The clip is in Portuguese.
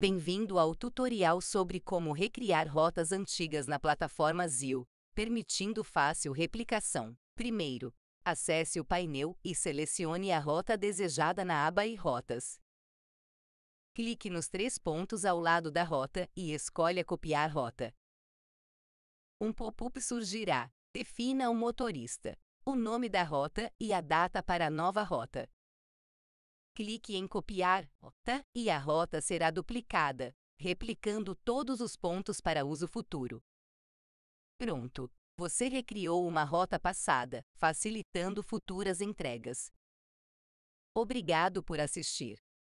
Bem-vindo ao tutorial sobre como recriar rotas antigas na plataforma ZIL, permitindo fácil replicação. Primeiro, acesse o painel e selecione a rota desejada na aba e rotas. Clique nos três pontos ao lado da rota e escolha copiar rota. Um pop-up surgirá. Defina o motorista, o nome da rota e a data para a nova rota. Clique em copiar rota, e a rota será duplicada, replicando todos os pontos para uso futuro. Pronto! Você recriou uma rota passada, facilitando futuras entregas. Obrigado por assistir.